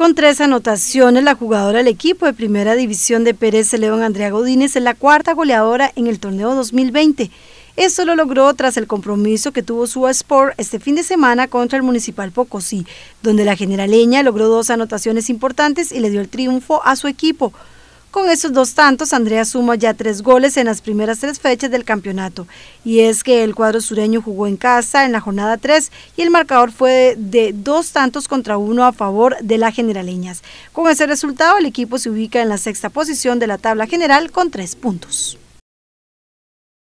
Con tres anotaciones, la jugadora del equipo de primera división de Pérez León Andrea Godínez es la cuarta goleadora en el torneo 2020. Esto lo logró tras el compromiso que tuvo su Sport este fin de semana contra el Municipal Pocosí, donde la generaleña logró dos anotaciones importantes y le dio el triunfo a su equipo. Con esos dos tantos, Andrea suma ya tres goles en las primeras tres fechas del campeonato. Y es que el cuadro sureño jugó en casa en la jornada 3 y el marcador fue de, dos tantos contra uno a favor de la generaleñas. Con ese resultado, el equipo se ubica en la sexta posición de la tabla general con tres puntos.